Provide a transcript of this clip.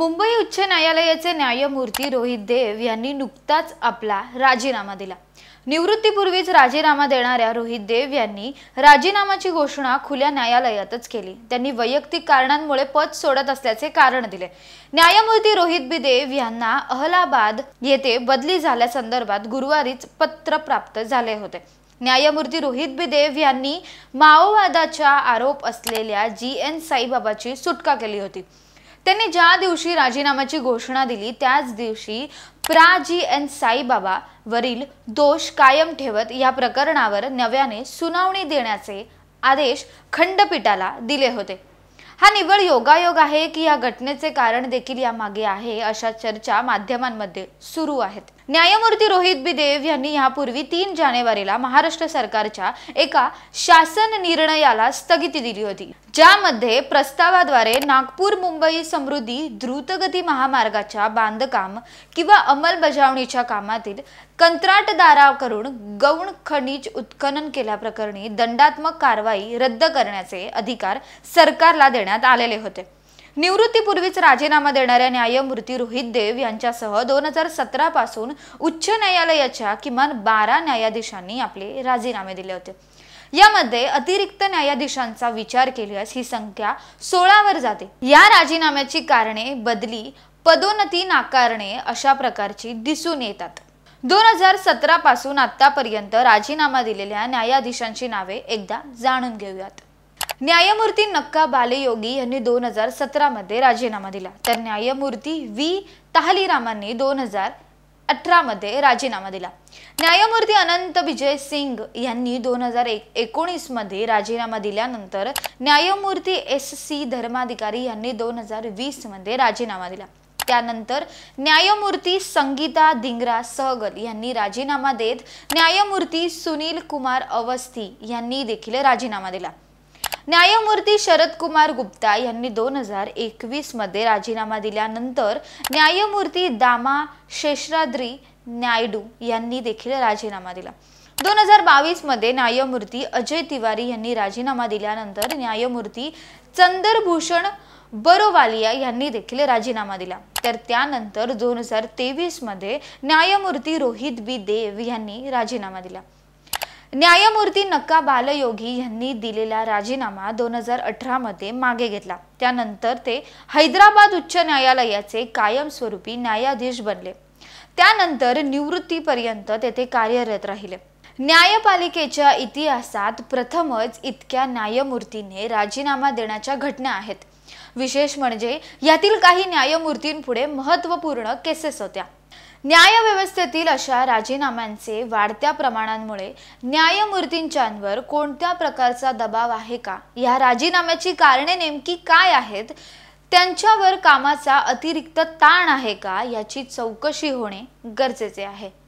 मुंबई उच्च न्यायालयाचे न्यायमूर्ती रोहित देव यांनी नुकताच आपला राजीनामा दिला निवृत्तीपूर्वीच राजीनामा देणाऱ्या रोहित देव यांनी राजीनामाची घोषणा खुल्या न्यायालयातच केली त्यांनी वैयक्तिक कारणांमुळे पद सोडत असल्याचे कारण दिले न्यायमूर्ती रोहित बी देव यांना अहलाबाद येथे बदली झाल्यासंदर्भात गुरुवारीच पत्र प्राप्त झाले होते न्यायमूर्ती रोहित देव यांनी माओवादाचा आरोप असलेल्या जी एन साईबाबाची सुटका केली होती त्यांनी ज्या दिवशी राजीनाम्याची घोषणा दिली त्याच दिवशी प्राजी एन साईबाबा वरील दोष कायम ठेवत या प्रकरणावर नव्याने सुनावणी देण्याचे आदेश खंडपीठाला दिले होते हा निवड योगायोग आहे की या घटनेचे कारण देखील यामागे आहे अशा चर्चा माध्यमांमध्ये सुरू आहेत न्यायमूर्ती रोहित बिदेव यांनी यापूर्वी तीन जानेवारीला महाराष्ट्र सरकारच्या एका शासन निर्णयाला स्थगिती दिली होती ज्यामध्ये प्रस्तावाद्वारे नागपूर मुंबई समृद्धी द्रुतगती महामार्गाच्या बांधकाम किंवा अंमलबजावणीच्या कामातील कंत्राटदाराकडून गौण खनिज उत्खनन केल्याप्रकरणी दंडात्मक कारवाई रद्द करण्याचे अधिकार सरकारला देण्यात आलेले होते निवृत्तीपूर्वीच राजीनामा देणाऱ्या न्यायमूर्ती रोहित देव यांच्यासह दोन हजार सतरा पासून उच्च न्यायालयाच्या किमान बारा न्यायाधीशांनी आपले राजीनामे दिले होते यामध्ये अतिरिक्त न्यायाधीशांचा विचार केल्यास ही संख्या सोळावर जाते या राजीनाम्याची कारणे बदली पदोन्नती नाकारणे अशा प्रकारची दिसून येतात दोन हजार सतरा पासून आतापर्यंत राजीनामा दिलेल्या न्यायाधीशांची नावे एकदा जाणून घेऊयात न्यायमूर्ती नक्का बालेयोगी यांनी दोन हजार सतरामध्ये राजीनामा दिला तर न्यायमूर्ती व्ही तहालीरामांनी दोन हजार अठरामध्ये राजीनामा दिला न्यायमूर्ती अनंत विजय सिंग यांनी दोन हजार एक एकोणीसमध्ये राजीनामा दिल्यानंतर न्यायमूर्ती एस सी धर्माधिकारी यांनी दोन हजार वीसमध्ये राजीनामा दिला त्यानंतर न्यायमूर्ती संगीता धिंगरा सहगल यांनी राजीनामा देत न्यायमूर्ती सुनील कुमार अवस्थी यांनी देखील राजीनामा दिला न्यायमूर्ती शरद कुमार गुप्ता यांनी दोन हजार एकवीस मध्ये राजीनामा दिल्यानंतर न्यायमूर्ती दामा शेषराद्री नायडू यांनी देखील राजीनामा दिला दोन हजार बावीस मध्ये न्यायमूर्ती अजय तिवारी यांनी राजीनामा दिल्यानंतर न्यायमूर्ती चंद्रभूषण बरोवालिया यांनी देखील राजीनामा दिला तर त्यानंतर दोन हजार तेवीस मध्ये न्यायमूर्ती रोहित बी देव यांनी राजीनामा दिला न्यायमूर्ती नक्का बालयोगी यांनी दिलेला राजीनामा दोन हजार मध्ये मागे घेतला त्यानंतर ते हैदराबाद उच्च न्यायालयाचे कायमस्वरूपी न्यायाधीश बनले त्यानंतर निवृत्तीपर्यंत तेथे कार्यरत राहिले न्यायपालिकेच्या इतिहासात प्रथमच इतक्या न्यायमूर्तीने राजीनामा देण्याच्या घटना आहेत विशेष म्हणजे यातील काही न्यायमूर्तींपुढे महत्त्वपूर्ण केसेस होत्या न्यायव्यवस्थेतील अशा राजीनाम्यांचे वाढत्या प्रमाणांमुळे न्यायमूर्तींच्यावर कोणत्या प्रकारचा दबाव आहे का या राजीनाम्याची कारणे नेमकी काय आहेत त्यांच्यावर कामाचा अतिरिक्त ताण आहे का याची चौकशी होणे गरजेचे आहे